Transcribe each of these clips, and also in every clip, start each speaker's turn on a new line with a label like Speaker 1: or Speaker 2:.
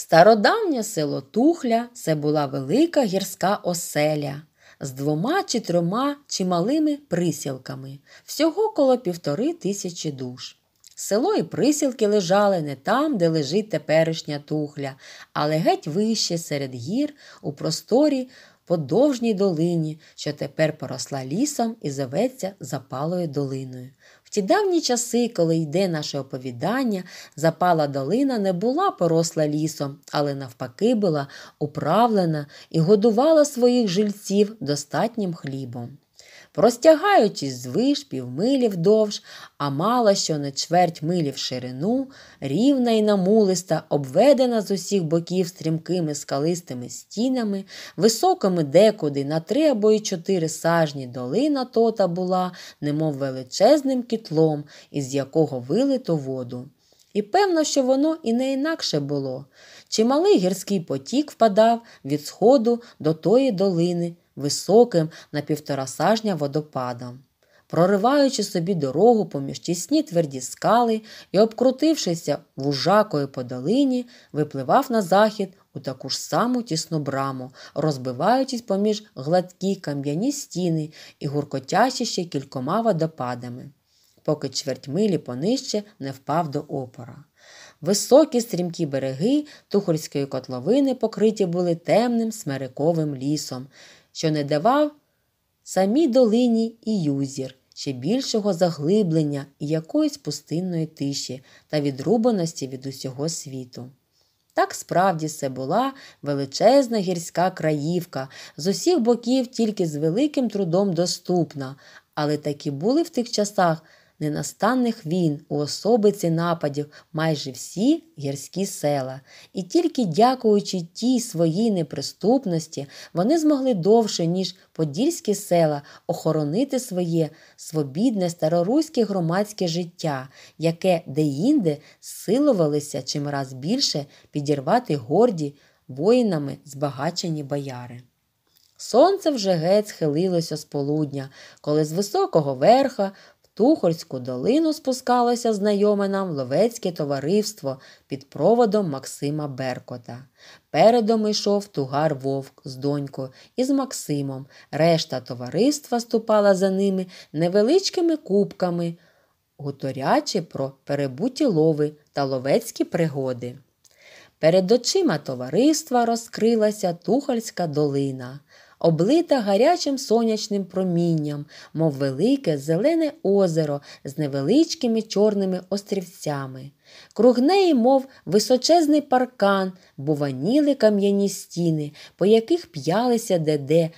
Speaker 1: Стародавнє село Тухля це була велика гірська оселя з двома чи трьома чималими присілками, всього коло півтори тисячі душ. Село і присілки лежали не там, де лежить теперішня тухля, але геть вище серед гір у просторі подовжній долині, що тепер поросла лісом і зоветься запалою долиною. В ті давні часи, коли йде наше оповідання, запала долина не була поросла лісом, але навпаки була управлена і годувала своїх жильців достатнім хлібом. Розтягаючись з вишпів милі вдовж, а мала що на чверть милі в ширину, рівна і намулиста, обведена з усіх боків стрімкими скалистими стінами, високими декуди на три або й чотири сажні долина тота була, немов величезним кітлом, із якого вилито воду. І певно, що воно і не інакше було. Чималий гірський потік впадав від сходу до тої долини високим на півтора сажня водопадом. Прориваючи собі дорогу поміж тісні тверді скали і, обкрутившися вужакою по долині, випливав на захід у таку ж саму тісну браму, розбиваючись поміж гладкі кам'яні стіни і гуркотячи ще кількома водопадами, поки чверть милі понижче не впав до опора. Високі стрімкі береги Тухольської котловини покриті були темним смериковим лісом, що не давав самій долині і юзір ще більшого заглиблення і якоїсь пустинної тиші та відрубаності від усього світу. Так справді це була величезна гірська краївка, з усіх боків тільки з великим трудом доступна, але такі були в тих часах ненастанних війн у особиці нападів майже всі гірські села, і тільки дякуючи тій своїй неприступності, вони змогли довше, ніж подільські села, охоронити своє свобідне староруське громадське життя, яке деінде силувалися чимраз більше підірвати горді воїнами збагачені бояри. Сонце вже геть схилилося з полудня, коли з високого верха Тухорську долину спускалося знайоме нам ловецьке товариство під проводом Максима Беркота. Передом йшов тугар вовк з донькою і з Максимом. Решта товариства ступала за ними невеличкими кубками, гуторячи про перебуті лови та ловецькі пригоди. Перед очима товариства розкрилася Тухольська долина облита гарячим сонячним промінням, мов велике зелене озеро з невеличкими чорними острівцями. Круг неї, мов височезний паркан, буваніли кам'яні стіни, по яких п'ялися деде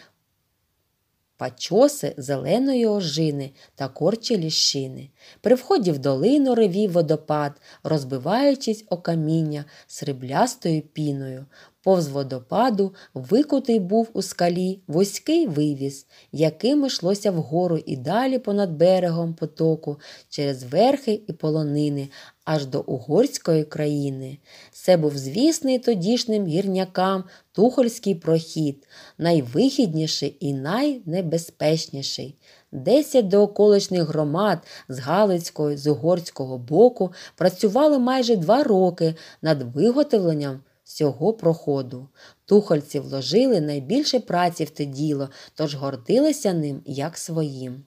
Speaker 1: пачоси зеленої ожини та корчі ліщини. При вході в долину ревів водопад, розбиваючись о каміння сріблястою піною. Повз водопаду викутий був у скалі вузький вивіз, яким йшлося вгору і далі понад берегом потоку, через верхи і полонини, аж до угорської країни. Це був звісний тодішнім гірнякам тухольський прохід, найвихідніший і найнебезпечніший. Десять дооколишних громад з Галицького з угорського боку працювали майже два роки над виготовленням цього проходу. Тухольці вложили найбільше праці в те діло, тож гордилися ним як своїм.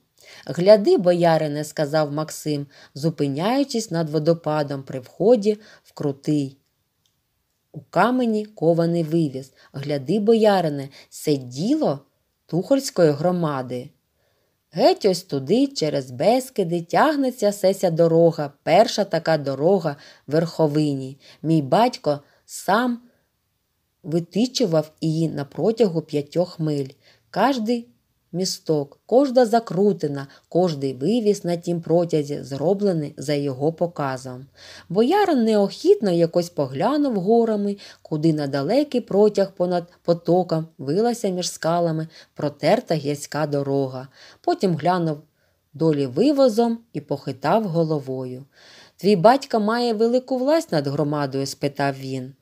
Speaker 1: Гляди, боярине, сказав Максим, зупиняючись над водопадом при вході в крутий. У камені кований вивіз. Гляди, боярине, це діло Тухольської громади. Геть ось туди, через Бескиди, тягнеться сеся дорога, перша така дорога верховині. Мій батько сам витичував її на протягу п'ятьох миль. Кожний місток, кожна закрутина, кожний вивіз на тім протязі зроблений за його показом. Боярин неохітно якось поглянув горами, куди на далекий протяг понад потоком вилася між скалами протерта гірська дорога. Потім глянув долі вивозом і похитав головою. Твій батько має велику власть над громадою? спитав він.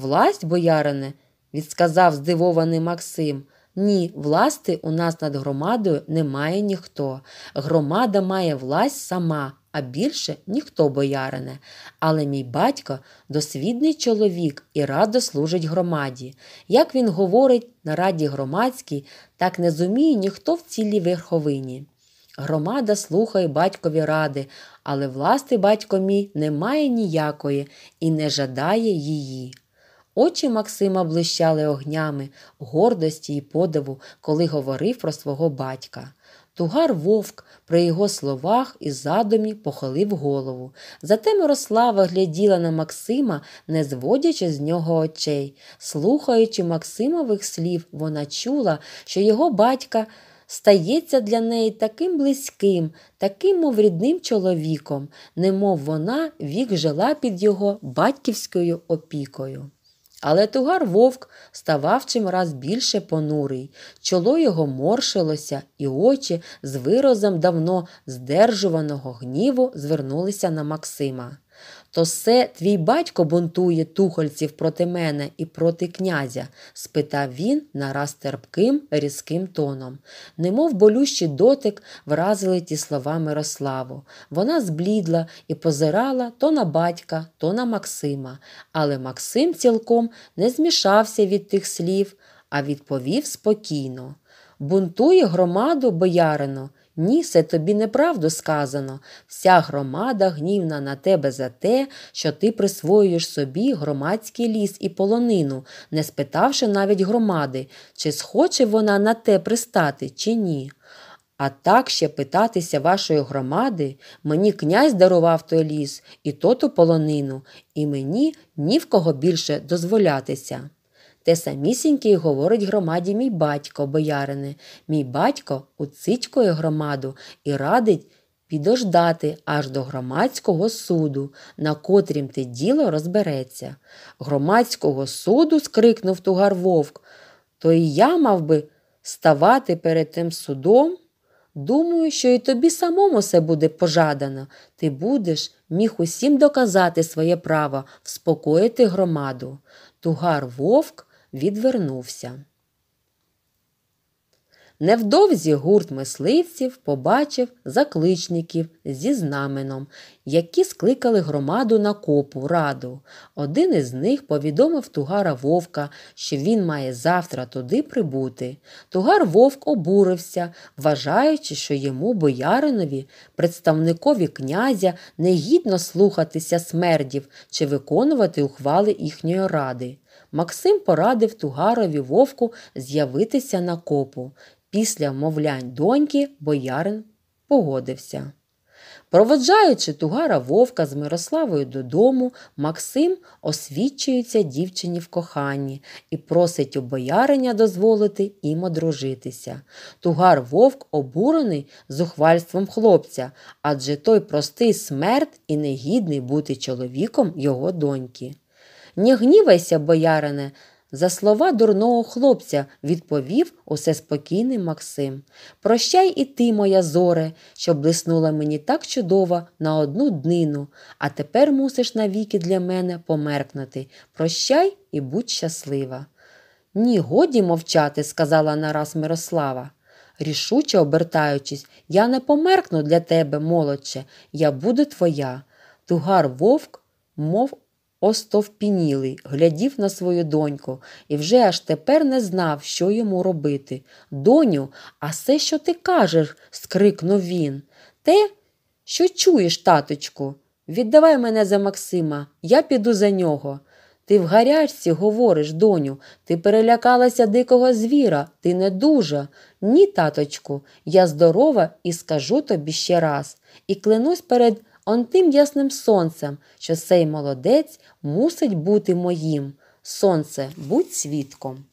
Speaker 1: Власть, боярине, відсказав здивований Максим. Ні, власти у нас над громадою немає ніхто. Громада має власть сама, а більше ніхто боярине. Але мій батько досвідний чоловік і радо служить громаді. Як він говорить на раді громадській, так не зуміє ніхто в цілій верховині. Громада слухає батькові ради, але власти батько мій не має ніякої і не жадає її. Очі Максима блищали огнями, гордості і подиву, коли говорив про свого батька. Тугар вовк при його словах і задумі похилив голову. Зате Мирослава гляділа на Максима, не зводячи з нього очей. Слухаючи Максимових слів, вона чула, що його батька стається для неї таким близьким, таким, мов рідним чоловіком, немов вона вік жила під його батьківською опікою. Але тугар вовк ставав чимраз більше понурий, чоло його моршилося, і очі з виразом давно здержуваного гніву звернулися на Максима. То се твій батько бунтує тухольців проти мене і проти князя? спитав він нараз терпким, різким тоном. Немов болющий дотик вразили ті слова Мирославу. Вона зблідла і позирала то на батька, то на Максима. Але Максим цілком не змішався від тих слів, а відповів спокійно. Бунтує громаду боярину, ні, Нісе тобі неправду сказано, вся громада гнівна на тебе за те, що ти присвоюєш собі громадський ліс і полонину, не спитавши навіть громади, чи схоче вона на те пристати, чи ні. А так ще питатися вашої громади, мені князь дарував той ліс і то ту полонину, і мені ні в кого більше дозволятися. Те самісіньке й говорить громаді мій батько, боярине, мій батько уцичкує громаду і радить підождати аж до громадського суду, на котрім те діло розбереться. Громадського суду скрикнув тугар вовк. То і я мав би ставати перед тим судом. Думаю, що і тобі самому все буде пожадано. Ти будеш міг усім доказати своє право, вспокоїти громаду. Тугар вовк відвернувся. Невдовзі гурт мисливців побачив закличників зі знаменом, які скликали громаду на копу раду. Один із них повідомив Тугара вовка, що він має завтра туди прибути. Тугар вовк обурився, вважаючи, що йому, бояринові, представникові князя, негідно слухатися смердів чи виконувати ухвали їхньої ради. Максим порадив Тугарові вовку з'явитися на копу. Після мовлянь доньки боярин погодився. Проводжаючи Тугара вовка з Мирославою додому, Максим освічується дівчині в коханні і просить у бояриня дозволити їм одружитися. Тугар вовк обурений зухвальством хлопця, адже той простий смерть і негідний бути чоловіком його доньки. Не гнівайся, боярине. За слова дурного хлопця відповів усе спокійний Максим. Прощай і ти, моя зоре, що блиснула мені так чудово на одну днину, а тепер мусиш навіки для мене померкнути. Прощай і будь щаслива. Ні, годі мовчати, сказала нараз Мирослава. Рішуче обертаючись, я не померкну для тебе, молодче, я буду твоя. Тугар вовк, мов остовпінілий, глядів на свою доньку і вже аж тепер не знав, що йому робити. Доню, а все, що ти кажеш? скрикнув він. Те, що чуєш, таточку, віддавай мене за Максима, я піду за нього. Ти в гарячці говориш, доню, ти перелякалася дикого звіра, ти не дуже. Ні, таточку, я здорова і скажу тобі ще раз. І клянусь перед он тим ясним сонцем, що сей молодець мусить бути моїм. Сонце, будь свідком.